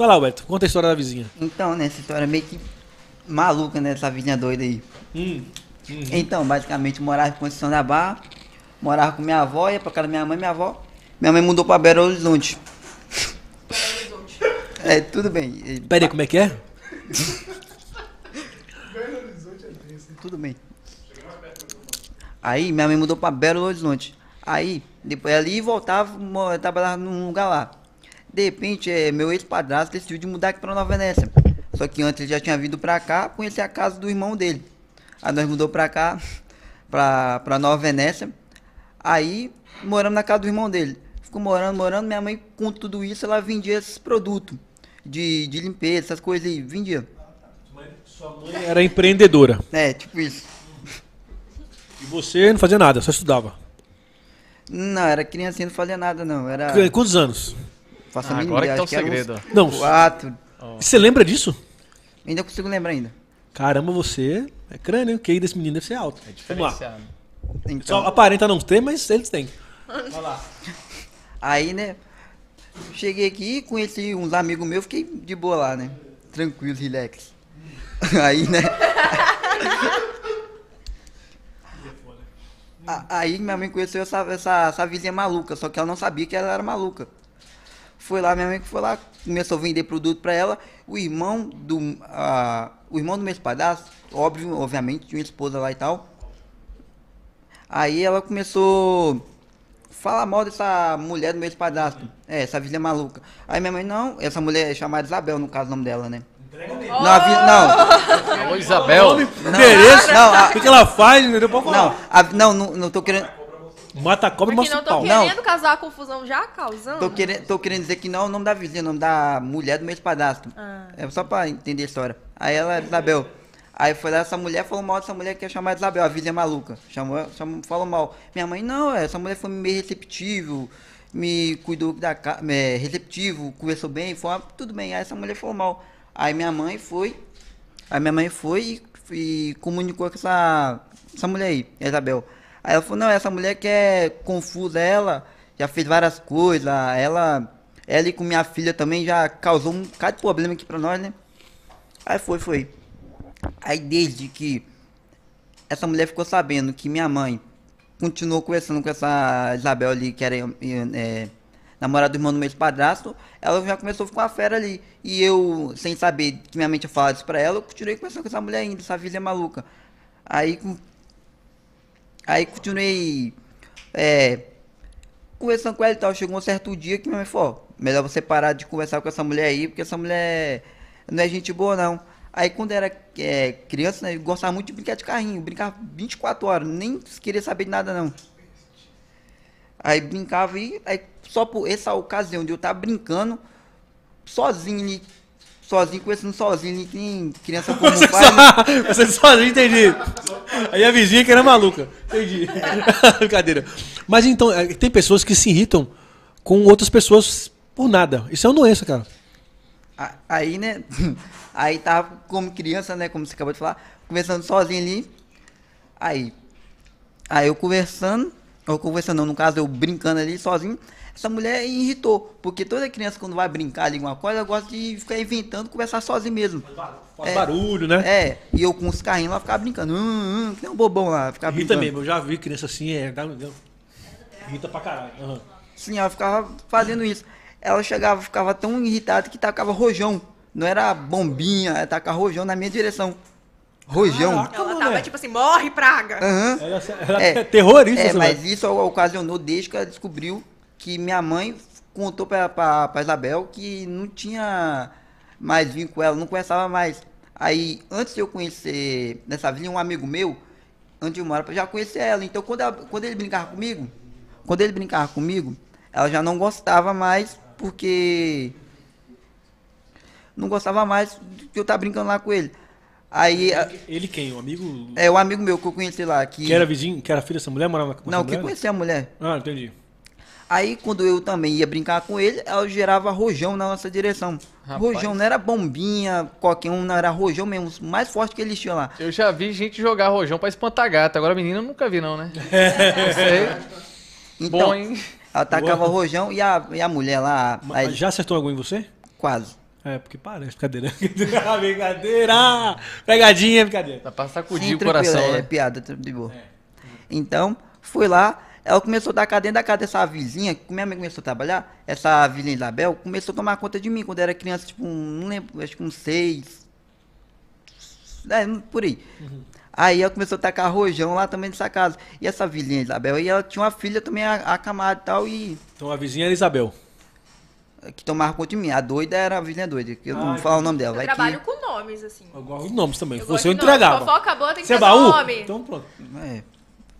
Vai lá, Alberto, conta a história da vizinha. Então, né, essa história meio que maluca, né, essa vizinha doida aí. Hum. Uhum. Então, basicamente, morava em condição da Barra, morava com minha avó, ia pra casa da minha mãe, minha avó. Minha mãe mudou pra Belo Horizonte. Belo Horizonte. É, tudo bem. Peraí, como é que é? Belo Horizonte é Tudo bem. Aí, minha mãe mudou pra Belo Horizonte. Aí, depois ali voltava, trabalhava num lugar lá. De repente, é, meu ex-padrasto decidiu de mudar aqui pra Nova Venécia. Só que antes ele já tinha vindo pra cá conhecer a casa do irmão dele. Aí nós mudou pra cá, pra, pra Nova Venécia. Aí moramos na casa do irmão dele. Ficou morando, morando. Minha mãe, com tudo isso, ela vendia esses produtos de, de limpeza, essas coisas aí. Vendia. Sua mãe era empreendedora. É, tipo isso. E você não fazia nada, só estudava? Não, era criancinha, não fazia nada, não. Era... Quantos anos? Faça ah, agora ideia, que tá o é segredo. Não. Quatro. Você lembra disso? Ainda consigo lembrar ainda. Caramba, você é crânio. O QI desse menino deve ser alto. É Vamos lá. Então... Só aparenta não ter, mas eles têm. Vamos lá. Aí, né? Cheguei aqui, conheci uns amigos meus, fiquei de boa lá, né? Tranquilo, relax. Aí, né? Aí minha mãe conheceu essa, essa, essa vizinha maluca, só que ela não sabia que ela era maluca foi lá, minha mãe que foi lá, começou a vender produto para ela. O irmão do. Uh, o irmão do meu espadaço, óbvio, obviamente, tinha uma esposa lá e tal. Aí ela começou a falar mal dessa mulher do meu espadaço. É, essa vizinha maluca. Aí minha mãe, não, essa mulher é chamada Isabel, no caso o nome dela, né? Não, a não. Ô, Isabel. Não, não, não a... o que ela faz, entendeu? Não, a... não, não, não tô querendo. Mata cobra e mostra pau. Não tô querendo causar a confusão já causando. Tô querendo, tô querendo dizer que não é o nome da vizinha, é o nome da mulher do meu espadastro. Ah. É só pra entender a história. Aí ela Isabel. Aí foi lá essa mulher, falou mal dessa mulher que ia é chamar Isabel, a vizinha maluca. Chamou, chamou, falou mal. Minha mãe, não, é, essa mulher foi meio receptivo me cuidou da casa, é, receptivo, conversou bem, foi tudo bem. Aí essa mulher falou mal. Aí minha mãe foi, aí minha mãe foi e, e comunicou com essa, essa mulher aí, Isabel. Aí ela falou, não, essa mulher que é confusa, ela já fez várias coisas, ela, ela e com minha filha também já causou um bocado de problema aqui pra nós, né? Aí foi, foi. Aí desde que essa mulher ficou sabendo que minha mãe continuou conversando com essa Isabel ali, que era é, namorada do irmão do meu padrasto, ela já começou a ficar uma fera ali. E eu, sem saber que minha mente tinha falado isso pra ela, eu continuei conversando com essa mulher ainda, essa vizinha é maluca. Aí, Aí continuei é, conversando com ela e tal. Chegou um certo dia que minha mãe falou: melhor você parar de conversar com essa mulher aí, porque essa mulher não é gente boa, não. Aí quando era é, criança, né, eu gostava muito de brincar de carrinho, brincar 24 horas, nem queria saber de nada, não. Aí brincava e aí, só por essa ocasião de eu estar brincando, sozinho, sozinho, conversando sozinho, nem criança comum você né? Só, So... Você sozinho, entendi. Aí a vizinha que era maluca. Entendi. Brincadeira. Mas então, é, tem pessoas que se irritam com outras pessoas por nada. Isso é uma doença, cara. Aí, né? Aí tava como criança, né? Como você acabou de falar, conversando sozinho ali. Aí. Aí eu conversando, ou conversando, não, no caso eu brincando ali sozinho. Essa mulher irritou, porque toda criança quando vai brincar de alguma coisa, gosta de ficar inventando, conversar sozinho mesmo. Faz é, barulho, né? É, e eu com os carrinhos lá ficar brincando, hum, hum, hum, que nem um bobão lá, ficar Irrita brincando. mesmo, eu já vi criança assim, é, dá, dá, irrita pra caralho. Uhum. Sim, ela ficava fazendo isso. Ela chegava, ficava tão irritada que tacava rojão. Não era bombinha, ela tacar rojão na minha direção. Rojão. Caraca, ela tava tipo assim, morre praga. Uhum. Ela, ela é. é, terrorista. É, mas isso ocasionou desde que ela descobriu que minha mãe contou para Isabel que não tinha mais vínculo com ela, não conhecia mais. Aí, antes de eu conhecer nessa vila, um amigo meu, antes de eu morar, já conhecia ela. Então, quando, ela, quando ele brincava comigo, quando ele brincava comigo, ela já não gostava mais, porque não gostava mais de eu estar brincando lá com ele. Aí. Ele quem? O amigo? É, o amigo meu que eu conheci lá. Que, que era vizinho, que era filho dessa mulher, morava na Não, que conhecia a mulher. Ah, entendi. Aí quando eu também ia brincar com ele, ela gerava rojão na nossa direção. Rapaz. Rojão não era bombinha, qualquer um, não era rojão mesmo, mais forte que eles tinham lá. Eu já vi gente jogar rojão para espantar gato, agora menina eu nunca vi não, né? não sei. Então, Bom, hein? Atacava Boa. rojão e a, e a mulher lá... Mas, aí... Já acertou algum em você? Quase. É, porque parece, brincadeira. brincadeira! Pegadinha, brincadeira. Tá pra sacudir Sim, o coração, é né? É, piada, de boa. É. Então, fui lá, ela começou a dar cadeia, da casa dessa vizinha, que minha mãe começou a trabalhar, essa vizinha Isabel, começou a tomar conta de mim quando eu era criança, tipo, não lembro, acho que uns seis. É, por aí. Uhum. Aí ela começou a tacar rojão lá também nessa casa. E essa vizinha Isabel, e ela tinha uma filha também, a, a camada e tal, e. Então a vizinha era Isabel que tomava conta de mim. A doida era a vizinha doida, que eu Ai, não ah, vou falar o nome dela. Eu trabalho que... com nomes, assim. Eu gosto de nomes também. Eu Você entregava. Fofoca boa tem que Você é baú? nome. Então pronto. É.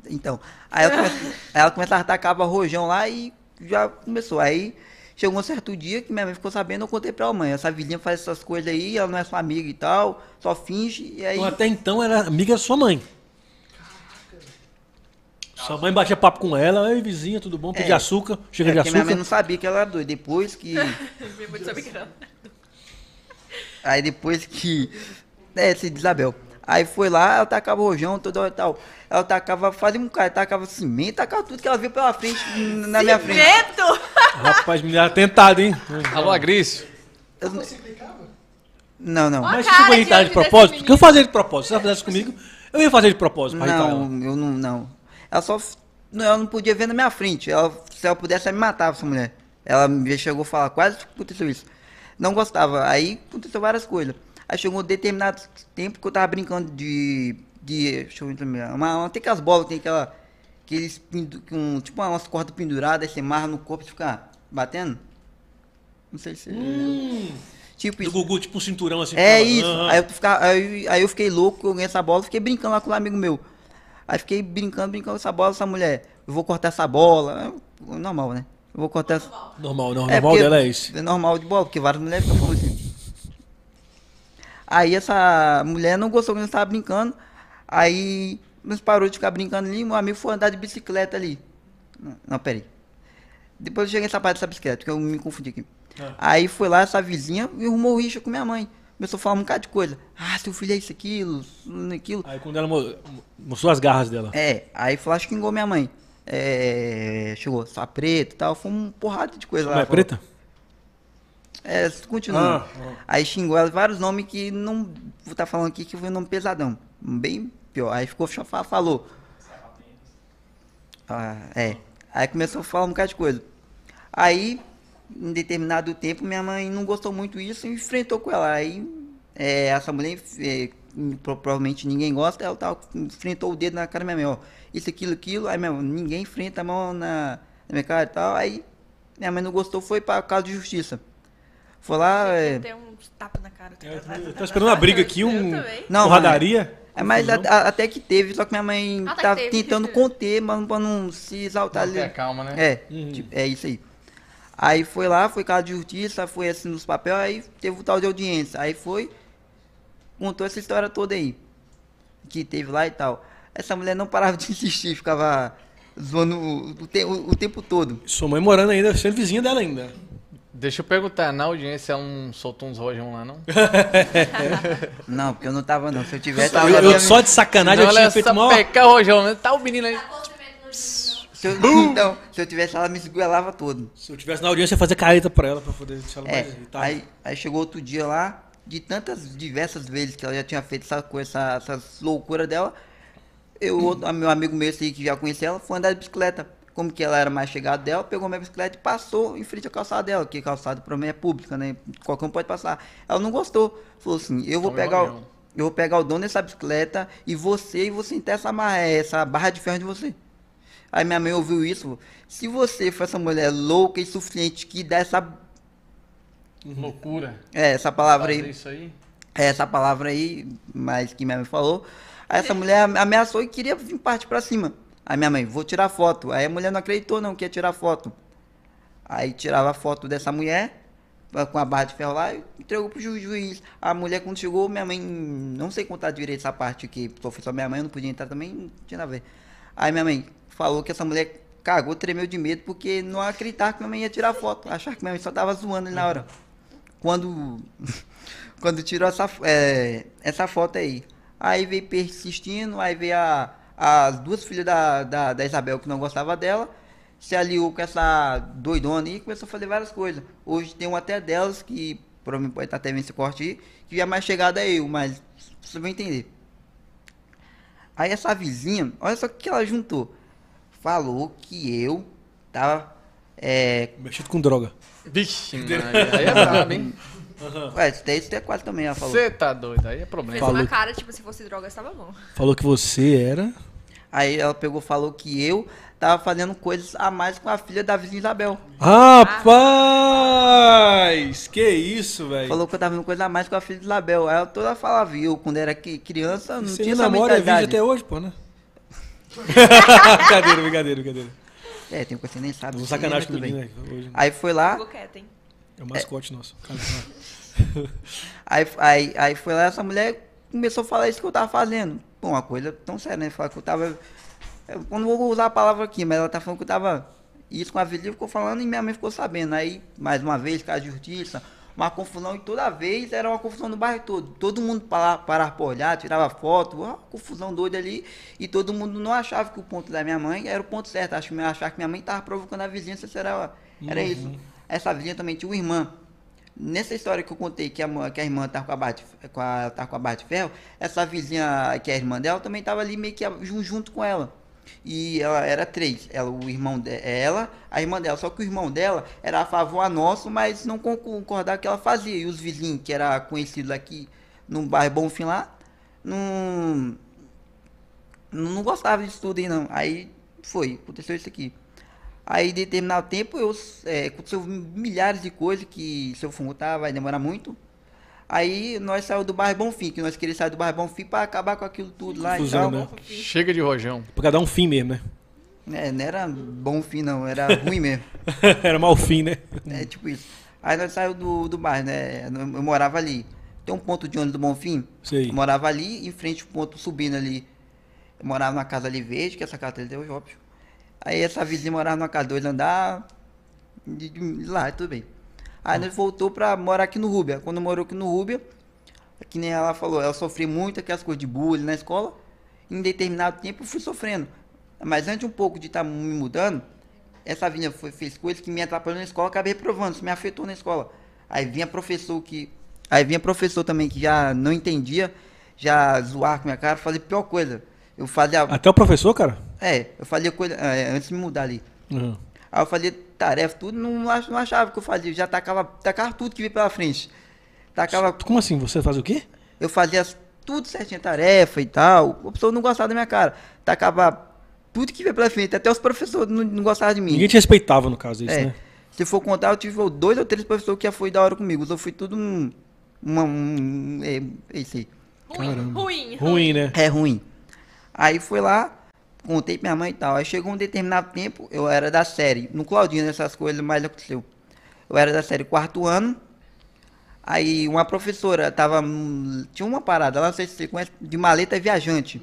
Então, aí ela, come... ela começava a o rojão lá e já começou. Aí chegou um certo dia que minha mãe ficou sabendo, eu contei pra ela, mãe, essa vilinha faz essas coisas aí, ela não é sua amiga e tal, só finge, e aí... Então, até então era amiga da sua mãe. Sua mãe batia papo com ela, aí vizinha, tudo bom? pedia é, açúcar, chega é, de açúcar. Minha mãe não sabia que ela era doida. Depois que. minha mãe sabia que era. Aí depois que. É, se diz Abel. Aí foi lá, ela tacava rojão, toda hora e tal. Ela tacava, fazia um cara, tacava cimento, tacava tudo que ela viu pela frente, na minha frente. Cimento? Rapaz, me é tentado, hein? Alô, Agrício. Eu... Não, não. Mas se foi de propósito? Porque eu fazia de propósito. Se ela fizesse comigo, eu ia fazer de propósito. Não, irritar ela. eu não, não. Ela só. Não, ela não podia ver na minha frente. Ela, se ela pudesse, ela me matava, essa mulher. Ela me chegou a falar, quase aconteceu isso. Não gostava. Aí aconteceu várias coisas. Aí chegou um determinado tempo que eu tava brincando de. de deixa eu entrar, uma, uma, tem aquelas bolas, tem aquela. Aqueles pindu, um tipo umas cordas penduradas, aí você marra no corpo e fica batendo. Não sei se. Hum. Tipo isso. Do Gugu, tipo um cinturão assim. É isso. Aí, eu ficava, aí, aí, eu fiquei louco, eu ganhei essa bola, fiquei brincando lá com um amigo meu. Aí fiquei brincando, brincando com essa bola, essa mulher. Eu vou cortar essa bola. É normal, né? Eu vou cortar normal, essa. Normal, normal, é normal dela é isso. É normal de bola, porque várias mulheres ficam falando Aí essa mulher não gostou que nós estava brincando. Aí nos parou de ficar brincando ali. Meu amigo foi andar de bicicleta ali. Não, não peraí. Depois eu cheguei nessa parte dessa bicicleta, que eu me confundi aqui. Ah. Aí foi lá essa vizinha e arrumou o rixa com minha mãe. Começou a falar um bocado de coisa. Ah, seu filho é isso, aquilo, aquilo. Aí quando ela mostrou as garras dela. É, aí foi lá, xingou minha mãe. É, chegou, só tá preta e tal, foi um porrada de coisa lá. lá. É preta? É, continua. Ah, ah. Aí xingou ela vários nomes que não. Vou estar tá falando aqui que foi um nome pesadão. Bem pior. Aí ficou, falou. Ah, é. Aí começou a falar um bocado de coisa. Aí, em determinado tempo, minha mãe não gostou muito disso e enfrentou com ela. Aí, é, essa mulher, é, provavelmente ninguém gosta, ela tá, enfrentou o dedo na cara da minha mãe, ó. Isso, aquilo, aquilo. Aí, minha mãe, ninguém enfrenta a mão na, na minha cara e tal. Aí, minha mãe não gostou, foi para o caso de justiça. Foi lá. É... um tapa na cara. Eu, é, eu tá esperando uma briga aqui, um não, porradaria. É, mas a, a, até que teve, só que minha mãe ah, tá estava teve, tentando teve. conter, mas pra não se exaltar não, ali. calma, né? É, uhum. tipo, é isso aí. Aí foi lá, foi casa de justiça, foi assim nos papéis, aí teve o tal de audiência. Aí foi, contou essa história toda aí. Que teve lá e tal. Essa mulher não parava de insistir, ficava zoando o, o, o tempo todo. Sua mãe morando ainda, sendo vizinha dela ainda. Deixa eu perguntar, na audiência um soltou uns rojão lá, não? não, porque eu não tava, não. Se eu tivesse. eu, eu só de sacanagem não, eu tinha feito mal. Pecar rojão, né? tá o menino aí. Se eu, então, se eu tivesse ela me esguelava todo. Se eu tivesse na audiência, eu ia fazer careta pra ela, pra poder deixar ela é, mais irritada. Aí, aí chegou outro dia lá, de tantas diversas vezes que ela já tinha feito essa coisa, essa, essa loucura dela, eu, hum. meu amigo meu, assim, que já conhecia ela, foi andar de bicicleta como que ela era mais chegada dela, pegou minha bicicleta e passou em frente à calçada dela, que calçada para mim é pública, né? Qualquer um pode passar. Ela não gostou. Falou assim: "Eu vou pegar o, eu vou pegar o dono dessa bicicleta e você e você sentar essa essa barra de ferro de você". Aí minha mãe ouviu isso. Se você for essa mulher louca e suficiente que dá essa uhum. loucura. É, essa palavra aí, aí. É essa palavra aí, mas que minha mãe falou. Aí essa mulher ameaçou e queria vir parte para cima. Aí minha mãe, vou tirar foto. Aí a mulher não acreditou não que ia tirar foto. Aí tirava a foto dessa mulher eh, com a barra de ferro lá e entregou pro juiz. A mulher quando chegou, minha mãe, não sei contar direito essa parte aqui, porque foi só minha mãe, eu não podia entrar também, não tinha nada a ver. Aí minha mãe falou que essa mulher cagou, tremeu de medo porque não acreditava que minha mãe ia tirar foto, achava que minha mãe só tava zoando ali na hora. Quando quando tirou essa é, essa foto aí. Aí veio persistindo, aí veio a as duas filhas da, da, da Isabel que não gostava dela, se aliou com essa doidona e começou a fazer várias coisas. Hoje tem um até delas que, provavelmente pode estar até vendo esse corte aí, que já é mais chegada a eu, mas você vai entender. Aí essa vizinha, olha só o que ela juntou. Falou que eu tava. É... com droga. Vixe, aí é brabo, hein? Ué, isso daí é quase também, ela falou. Você tá doido, aí é problema. Fez falou... uma cara, tipo, se fosse droga, estava bom. Falou que você era. Aí ela pegou falou que eu tava fazendo coisas a mais com a filha da vizinha Isabel. Rapaz! Que isso, velho? Falou que eu tava fazendo coisas a mais com a filha de Isabel. Aí ela toda falava, viu quando era criança, não Você tinha essa namora mentalidade. até hoje, pô, né? brincadeira, brincadeira, brincadeira. É, tem coisa que você nem sabe. Um sacanagem com o menino, né? Hoje, né? Aí foi lá... Ficou quieto, hein? É o mascote é... nosso. aí, aí, aí foi lá, essa mulher começou a falar isso que eu tava fazendo. Bom, uma coisa tão séria, né? Falar que eu tava. Eu não vou usar a palavra aqui, mas ela tá falando que eu tava. Isso com a vizinha ficou falando e minha mãe ficou sabendo. Aí, mais uma vez, com a justiça, uma confusão, e toda vez era uma confusão no bairro todo. Todo mundo parava para por olhar, tirava foto, uma confusão doida ali, e todo mundo não achava que o ponto da minha mãe era o ponto certo. Achava, achava que minha mãe tava provocando a se era, era uhum. isso. Essa vizinha também tinha uma irmã Nessa história que eu contei que a, que a irmã tá com a, bate, com a, tá com a bate ferro, essa vizinha que é a irmã dela também tava ali meio que junto com ela. E ela era três, ela, o irmão dela, é a irmã dela, só que o irmão dela era a favor a nosso, mas não concordava que ela fazia. E os vizinhos, que era conhecido aqui no bairro Bonfim lá, não, não gostava disso tudo aí não. Aí foi, aconteceu isso aqui. Aí em determinado tempo, eu é, aconteceu milhares de coisas que se eu for vai demorar muito. Aí nós saímos do bairro Bonfim, que nós queríamos sair do bairro Bonfim para acabar com aquilo tudo lá Fusão, né? Chega de rojão. para dar um fim mesmo, né? É, não era bom fim não, era ruim mesmo. era mau fim, né? É, tipo isso. Aí nós saímos do, do bairro, né? Eu morava ali. Tem um ponto de ônibus do Bonfim. Sei. Eu morava ali, em frente ao ponto subindo ali. Eu morava na casa ali verde, que essa casa ali deu, o óbvio. Aí essa vizinha morava no K2 andar. Lá, tudo bem. Aí hum. nós voltou pra morar aqui no Rubia. Quando morou aqui no Rubia, que nem ela falou, ela sofreu muito aquelas coisas de bullying na escola. Em determinado tempo eu fui sofrendo. Mas antes um pouco de estar tá me mudando, essa vizinha foi, fez coisas que me atrapalhou na escola, acabei provando, isso me afetou na escola. Aí vinha professor que. Aí vinha professor também que já não entendia, já zoar com minha cara, fazer pior coisa. Eu fazia. Até o professor, cara? É, eu fazia coisa é, antes de mudar ali. Uhum. Aí eu fazia tarefa, tudo, não, não achava que eu fazia. Já tacava, tacava tudo que vinha pela frente. Tacava... Como assim? Você faz o quê? Eu fazia tudo certinho, tarefa e tal. O pessoal não gostava da minha cara. Tacava tudo que vinha pela frente. Até os professores não, não gostavam de mim. Ninguém te respeitava, no caso, é isso, é. né? Se for contar, eu tive dois ou três professores que já foi da hora comigo. Eu fui tudo um. Uma, um é, é isso aí. Ruim, ruim, ruim, ruim, né? É ruim. Aí foi lá, contei pra minha mãe e tal. Aí chegou um determinado tempo, eu era da série, no Claudinho, essas coisas, mas aconteceu. Eu era da série quarto ano. Aí uma professora tava. Tinha uma parada lá, não sei se você conhece, de maleta viajante.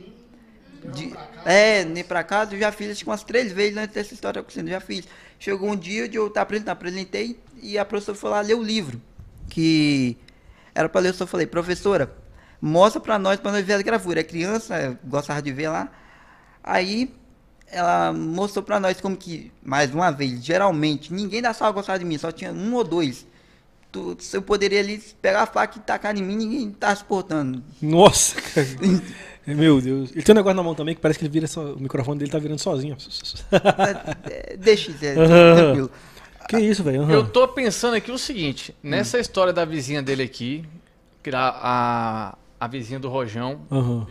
De, é, nem pra casa, eu já fiz acho umas três vezes antes dessa história acontecendo, já fiz. Chegou um dia de eu estar tá apresentando, tá apresentei e a professora foi lá ler o livro. Que era pra ler, eu só falei, professora, mostra pra nós, pra nós ver a gravura. A é criança gostava de ver lá. Aí ela mostrou pra nós como que, mais uma vez, geralmente, ninguém da sala gostava de mim, só tinha um ou dois. Tu, eu poderia ali pegar a faca e tacar em mim, ninguém tá suportando. Nossa, cara. Meu Deus. Ele tem um negócio na mão também que parece que ele vira so... o microfone dele tá virando sozinho. É, é, deixa, Zé, tranquilo. Que isso, velho? Uhum. Eu tô pensando aqui o seguinte, nessa hum. história da vizinha dele aqui, que a, a, a vizinha do Rojão, uhum.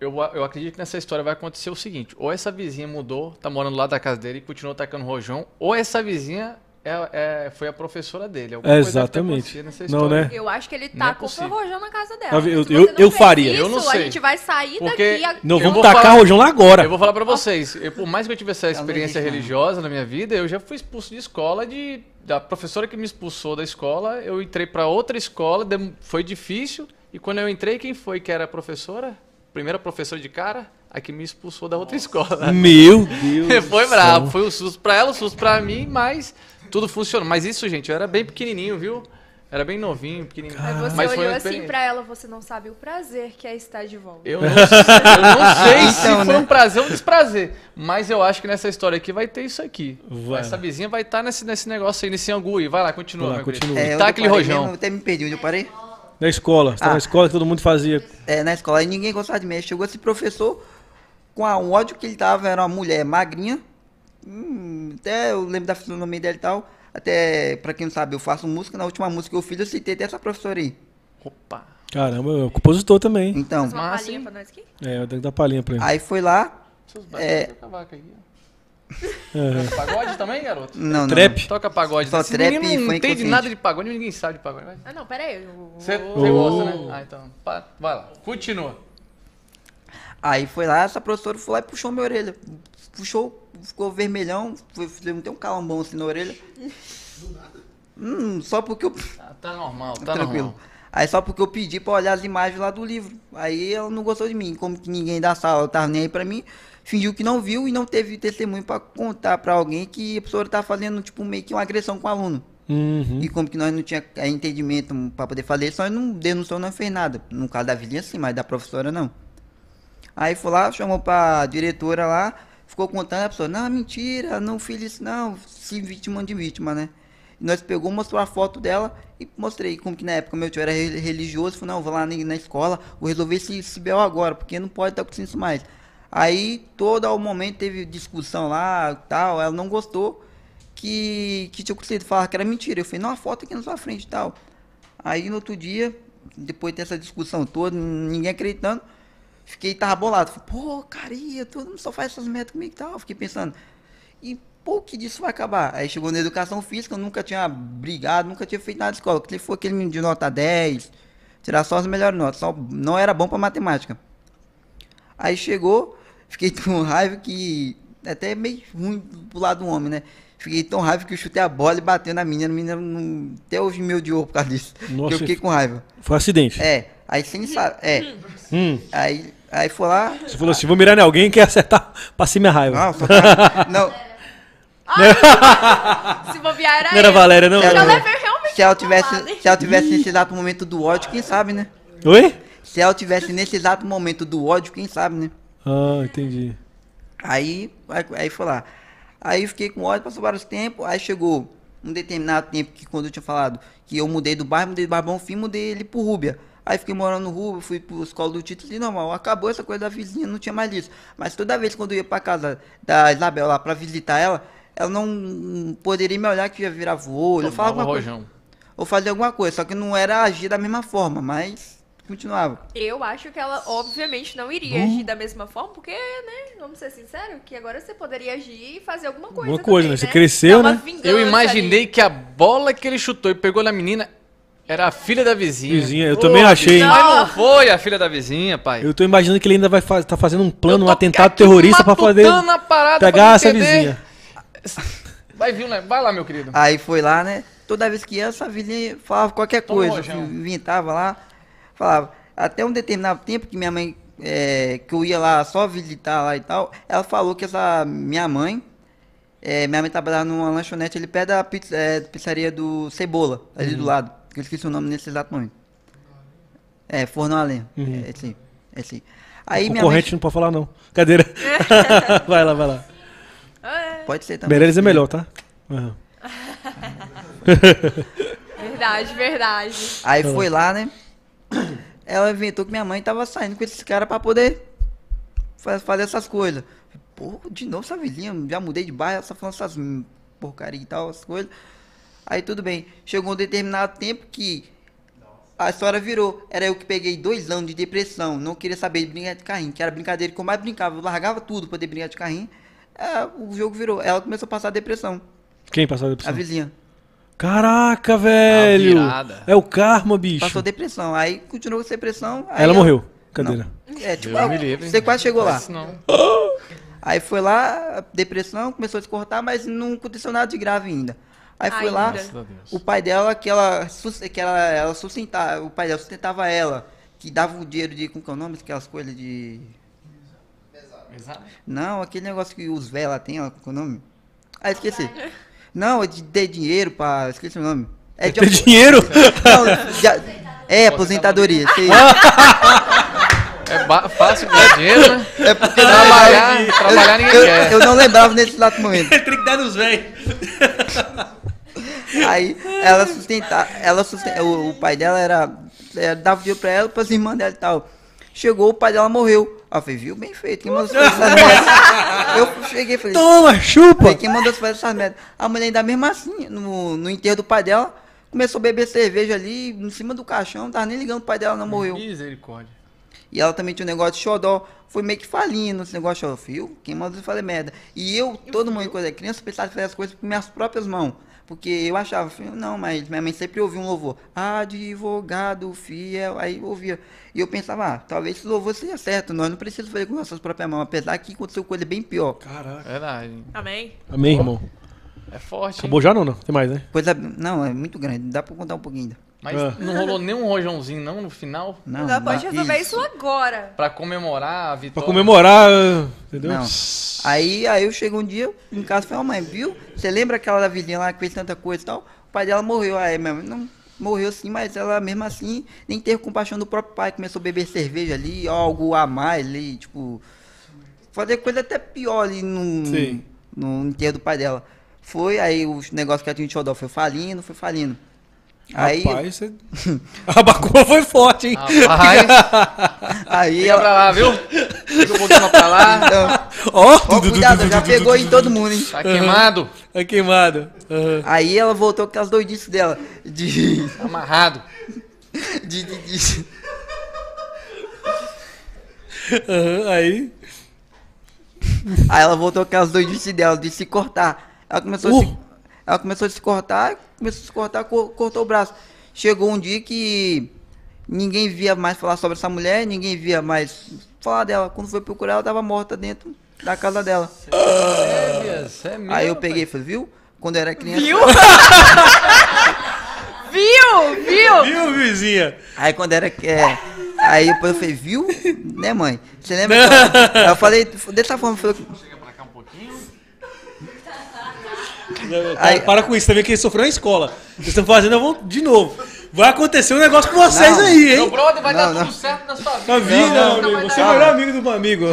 Eu, eu acredito que nessa história vai acontecer o seguinte: ou essa vizinha mudou, tá morando lá da casa dele e continuou tacando rojão, ou essa vizinha é, é, foi a professora dele. É, exatamente. não, né? Eu acho que ele é tacou é o rojão na casa dela. Tá eu, eu, eu faria. Isso, eu não sei. A gente vai sair Porque daqui. Não, vamos tacar falar, rojão lá agora. Eu vou falar pra vocês. Eu, por mais que eu tivesse essa experiência religiosa na minha vida, eu já fui expulso de escola de. Da professora que me expulsou da escola, eu entrei para outra escola, foi difícil. E quando eu entrei, quem foi que era a professora? primeira professora de cara, a que me expulsou da outra escola. Meu Deus! foi brabo, foi um susto pra ela, um susto pra mim, mas tudo funcionou. Mas isso, gente, eu era bem pequenininho, viu? Era bem novinho, pequenininho. Mas você olhou assim pra ela, você não sabe o prazer que é estar de volta. Eu não, eu não sei então, se né? foi um prazer ou um desprazer. Mas eu acho que nessa história aqui vai ter isso aqui. Vai. Essa vizinha vai estar tá nesse, nesse negócio aí, nesse angu aí. Vai lá, continua. Vai lá, continua. Tá é, tá aquele rojão. Mesmo, até me perdi onde eu parei. Na escola, você ah, tá na escola que todo mundo fazia. É, na escola, e ninguém gostava de mim. Aí chegou esse professor, com a, um ódio que ele tava, era uma mulher magrinha, hum, até eu lembro da fisionomia dela e tal, até, pra quem não sabe, eu faço música, na última música que eu fiz, eu citei até essa professora aí. Opa! Caramba, eu é compositor também. Então, Faz uma palhinha pra nós aqui? É, eu tenho que dar palhinha pra ele. Aí foi lá, é, aí, Toca é. Pagode também, garoto? Não, não. Trap? Toca pagode. Só Esse trap menino não entende nada de pagode, ninguém sabe de pagode. Ah, não, pera aí. Você gosta, né? Ah, então. Vai lá. Continua. Aí foi lá, essa professora foi lá e puxou minha orelha. Puxou, ficou vermelhão, foi, tem um calambão assim na orelha. Do nada? Hum, só porque eu... Ah, tá normal, tá Tranquilo. normal. Aí só porque eu pedi pra olhar as imagens lá do livro. Aí ela não gostou de mim, como que ninguém da sala tava nem aí pra mim fingiu que não viu e não teve testemunho para contar para alguém que a pessoa tá fazendo tipo meio que uma agressão com o aluno. Uhum. E como que nós não tinha é, entendimento para poder fazer isso, nós não denunciou, não fez nada. No caso da vizinha, sim, mas da professora não. Aí foi lá, chamou para diretora lá, ficou contando a pessoa, não, mentira, não fiz isso não, se vítima de vítima, né? E nós pegou, mostrou a foto dela e mostrei como que na época meu tio era religioso, falou, não, vou lá na escola, vou resolver esse, esse BO agora, porque não pode estar tá acontecendo isso mais. Aí todo o momento teve discussão lá, tal, ela não gostou que, que tinha conseguido falar que era mentira. Eu falei, não, a foto aqui na sua frente tal. Aí no outro dia, depois dessa discussão toda, ninguém acreditando, fiquei, tava bolado. Falei, pô, carinha, todo mundo só faz essas metas comigo e tal. Fiquei pensando, e pô, que disso vai acabar? Aí chegou na educação física, eu nunca tinha brigado, nunca tinha feito nada de escola. Ele foi aquele menino de nota 10, tirar só as melhores notas, só não era bom para matemática. Aí chegou, Fiquei tão raiva que. Até é meio ruim pro lado do homem, né? Fiquei tão raiva que eu chutei a bola e bateu na menina. A menina não... até hoje me odiou por causa disso. Nossa, eu fiquei com raiva. Foi um acidente. É. Aí sem saber. É. Hum. Aí, aí foi lá. Você falou assim: vou mirar em alguém que acertar. Passei minha raiva. Não, não. Ai, se bobear era. Não era Valéria, não. Se ela, é se ela tivesse, se ela tivesse nesse exato momento do ódio, quem sabe, né? Oi? Se ela tivesse nesse exato momento do ódio, quem sabe, né? Ah, entendi. Aí, aí foi lá. Aí fiquei com ódio, passou vários tempos, aí chegou um determinado tempo que quando eu tinha falado que eu mudei do bairro, mudei do Barbão Fim, mudei ele pro Rúbia. Aí fiquei morando no Rúbia, fui pro escola do título e normal. Acabou essa coisa da vizinha, não tinha mais isso. Mas toda vez quando eu ia pra casa da Isabel lá pra visitar ela, ela não poderia me olhar que ia virar voo. Eu falava alguma rojão. coisa. Ou fazer alguma coisa, só que não era agir da mesma forma, mas continuava. Eu acho que ela, obviamente, não iria Bum. agir da mesma forma, porque, né, vamos ser sinceros, que agora você poderia agir e fazer alguma coisa. Alguma coisa, também, né? Você né? cresceu, né? Eu imaginei ali. que a bola que ele chutou e pegou na menina era a filha da vizinha. Vizinha, eu também achei. Não. Mas não foi a filha da vizinha, pai. Eu tô imaginando que ele ainda vai fa tá fazendo um plano, um atentado terrorista pra fazer. Parada pegar pra essa vizinha. Vai, vir, né? vai lá, meu querido. Aí foi lá, né? Toda vez que ia, essa vizinha falava qualquer coisa. Tomou, assim, inventava lá falava, até um determinado tempo que minha mãe, é, que eu ia lá só visitar lá e tal, ela falou que essa minha mãe, é, minha mãe trabalhava numa lanchonete ali perto da pizza, é, pizzaria do Cebola, ali uhum. do lado, eu esqueci o nome nesse exato momento. É, Forno Além, uhum. é assim. Aí, o corrente mãe... não pode falar não, cadeira. vai lá, vai lá. É. Pode ser também. Meirelles é melhor, tá? Uhum. verdade, verdade. Aí tá foi lá, né? ela inventou que minha mãe tava saindo com esse cara para poder fazer essas coisas. Pô, de novo essa vizinha, já mudei de bairro, só tá falando essas porcaria e tal, essas coisas. Aí tudo bem. Chegou um determinado tempo que a história virou. Era eu que peguei dois anos de depressão, não queria saber de brincar de carrinho, que era brincadeira que eu mais brincava, eu largava tudo pra poder brincar de carrinho. É, o jogo virou. Ela começou a passar depressão. Quem passou a depressão? A vizinha. Caraca, tá velho! É o karma, bicho. Passou depressão. Aí continuou com depressão. Aí ela eu... morreu. Cadeira. Não. É, tipo, ó, ah, você quase chegou lá. Aí foi lá, depressão, começou a se cortar, mas não aconteceu nada de grave ainda. Aí foi lá, o pai dela, que ela, que ela, ela sustentava, o pai dela sustentava ela, que dava o dinheiro de, como que é o nome, aquelas coisas de... Pesado. Não, aquele negócio que os velhos têm, como é o nome? Ah, esqueci. Não, é de ter dinheiro pra. Esqueci o nome. É de. Ter dinheiro? Não, de É, aposentadoria. É fácil ganhar dinheiro, né? É porque trabalhar, trabalhar ninguém eu, quer. Eu não lembrava nesse exato momento. Tem que dar nos velhos. Aí ela sustentava, ela sustenta, o, o, pai dela era, era é, dava dinheiro pra ela, pras irmãs dela e tal. Chegou, o pai dela morreu. a falei, viu? Bem feito. Quem mandou você fazer essas merdas? Eu cheguei e falei... Toma, chupa! Falei, quem mandou você fazer essas merdas? A mulher ainda mesmo assim, no, no enterro do pai dela, começou a beber cerveja ali, em cima do caixão, não tava nem ligando o pai dela, não morreu. Misericórdia. E ela também tinha um negócio de xodó. Foi meio que falindo esse negócio de xodó. Fio, quem mandou você fazer merda? E eu, todo mundo, quando era criança, pensava em fazer as coisas com minhas próprias mãos. Porque eu achava, não, mas minha mãe sempre ouvia um louvor, advogado fiel, aí ouvia. E eu pensava, ah, talvez esse louvor seja certo, nós não precisamos fazer com nossas próprias mãos, apesar que aconteceu coisa bem pior. Caraca. Verdade. Amém. Amém, irmão. É forte. Acabou hein? já não, não? Tem mais, né? Coisa, não, é muito grande, dá pra contar um pouquinho ainda. Mas ah. não rolou nem um rojãozinho não no final? Não, não pode resolver isso. isso. agora. Pra comemorar a vitória. Pra comemorar, entendeu? Não. Aí, aí eu chego um dia em casa e falo, mãe, viu? Você lembra aquela da vizinha lá que fez tanta coisa e tal? O pai dela morreu. Aí minha não, morreu sim, mas ela mesmo assim nem teve compaixão do próprio pai. Começou a beber cerveja ali, algo a mais ali, tipo... Fazer coisa até pior ali no, no enterro do pai dela. Foi, aí os negócios que a gente rodou foi falindo, foi falindo. Aí... Rapaz, você... a Bacua foi forte, hein? Rapaz. aí Fica pra lá, viu? Fica um pouquinho pra lá. então... oh, oh, cuidado, já pegou em todo mundo, hein? Tá queimado. Uhum. Tá queimado. Uhum. Aí ela voltou com aquelas doidices dela. De... Tá amarrado. de... de, de... Uhum, aí... Aí ela voltou com aquelas doidices dela de se cortar. Ela começou, uh. se... ela começou a se cortar começou a se cortar, cortou o braço. Chegou um dia que ninguém via mais falar sobre essa mulher, ninguém via mais falar dela. Quando foi procurar, ela estava morta dentro da casa dela. É é aí eu peguei e falei, viu? Quando era criança. Viu? viu? Viu? Viu, vizinha? Aí quando era. É, aí depois eu falei, viu? Né, mãe? Você lembra? eu falei, dessa forma, eu falei. Aí, para com isso também, que ele sofreu na escola. Vocês estão fazendo vou, de novo. Vai acontecer um negócio com vocês não, aí, hein? Meu brother, vai não, dar não. tudo certo na sua tá vida. Na vida, meu amigo. Você é o melhor amigo do meu amigo.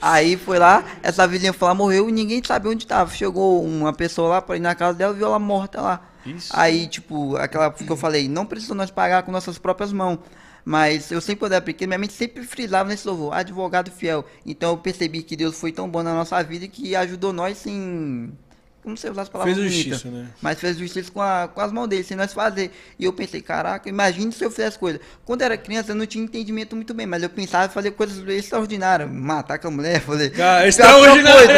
Aí foi lá, essa vizinha foi lá, morreu e ninguém sabia onde estava. Chegou uma pessoa lá pra ir na casa dela, viu ela morta lá. Isso. Aí, tipo, aquela que eu falei, não precisamos nós pagar com nossas próprias mãos. Mas eu sempre, quando porque minha mente sempre frisava nesse louvor, advogado fiel. Então eu percebi que Deus foi tão bom na nossa vida que ajudou nós em... Não sei usar as palavras Fez bonitas, justiça, né? Mas fez justiça com, a, com as mãos dele, sem nós fazer. E eu pensei, caraca, imagine se eu fizesse coisa. Quando era criança, eu não tinha entendimento muito bem, mas eu pensava em fazer coisas extraordinárias. Matar com a mulher, fazer. Ah, extraordinário!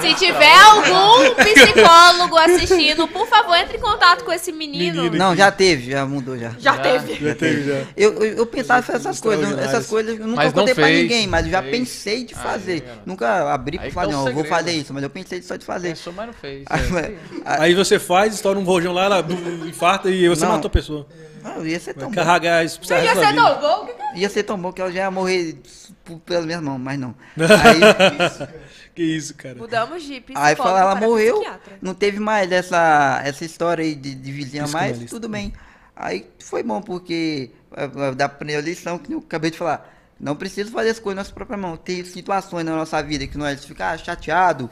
Se tiver algum psicólogo assistindo, por favor, entre em contato com esse menino. menino não, já teve, já mudou já. Já, já teve. Já teve, já. Eu, eu, eu pensava em essas coisas. Essas coisas eu nunca mas contei pra ninguém, mas eu já fez. pensei de fazer. Aí, nunca abri pra falar, é não, vou fazer isso, mas eu pensei só de fazer mas não fez. Ah, é, aí você faz, estoura um rojão lá, ela infarta e você não, matou a pessoa. Não, ia ser tão Carregar isso Ia ser tão bom? Que é Ia ser tão bom que ela já ia morrer pelas minhas mãos, mas não. Aí, isso, que isso, cara. Mudamos de Aí fala, ela morreu, não teve mais essa, essa história aí de, de vizinha mais, tudo bem. Aí foi bom, porque eh, eh, dá pra lição que eu acabei de falar. Não precisa fazer as coisas na nossa própria mão. Tem situações na nossa vida que nós ficar chateados,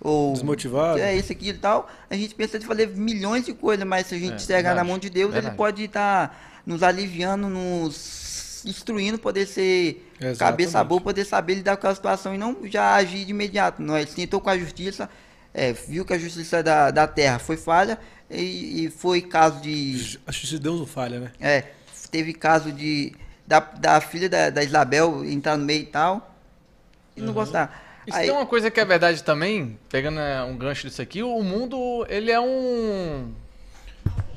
ou desmotivado. É isso aqui e tal. A gente pensa de fazer milhões de coisas, mas se a gente é, chegar verdade. na mão de Deus, verdade. ele pode estar tá nos aliviando, nos instruindo, poder ser Exatamente. cabeça boa, poder saber lidar com a situação e não já agir de imediato. nós tentou com a justiça, é, viu que a justiça da, da terra foi falha e, e foi caso de. A justiça de Deus não falha, né? É, teve caso de da, da filha da, da Isabel entrar no meio e tal e uhum. não gostar. Isso Aí... é uma coisa que é verdade também, pegando né, um gancho disso aqui, o mundo, ele é um...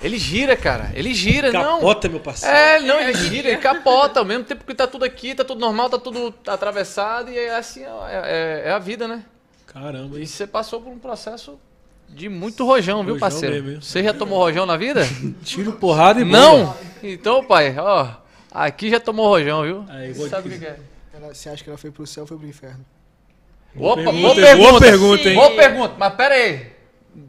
Ele gira, cara. Ele gira, capota, não. Capota, meu parceiro. É, não, é. ele gira, ele capota. Ao mesmo tempo que tá tudo aqui, tá tudo normal, tá tudo atravessado. E é assim, é, é, é, é a vida, né? Caramba. E você passou por um processo de muito rojão, rojão viu, parceiro? Você já tomou rojão na vida? Tiro, porrada e bomba. Não? Então, pai, ó. Aqui já tomou rojão, viu? você sabe o que, é. Ela, você acha que ela foi pro céu ou foi pro inferno? Opa, boa pergunta, boa pergunta, hein? Boa pergunta, mas pera aí.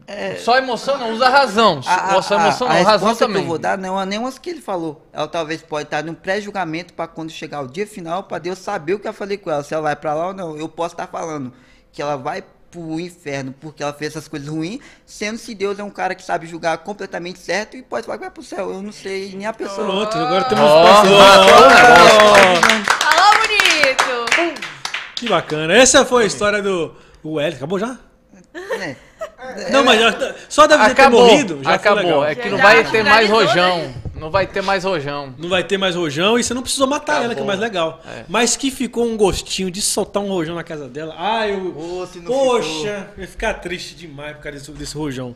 É... Só emoção não, usa razão. A, a, Só emoção não, a razão também. Que eu vou dar não é nem umas que ele falou. Ela talvez pode estar num pré-julgamento para quando chegar o dia final, para Deus saber o que eu falei com ela, se ela vai para lá ou não. Eu posso estar falando que ela vai para o inferno porque ela fez essas coisas ruins, sendo se Deus é um cara que sabe julgar completamente certo e pode vai para o céu. Eu não sei nem a pessoa. Pronto, agora temos oh, pastor. Oh, oh, que bacana. Essa foi a história do Wellington. Acabou já? É. Não, mas já, só deve acabou, ter morrido. Já acabou. É que não vai ter mais né? rojão. Não vai ter mais rojão. Não vai ter mais rojão e você não precisou matar acabou. ela, que é mais legal. É. Mas que ficou um gostinho de soltar um rojão na casa dela. Ai, eu. Oh, poxa, ficou. eu ia ficar triste demais por causa desse, desse rojão.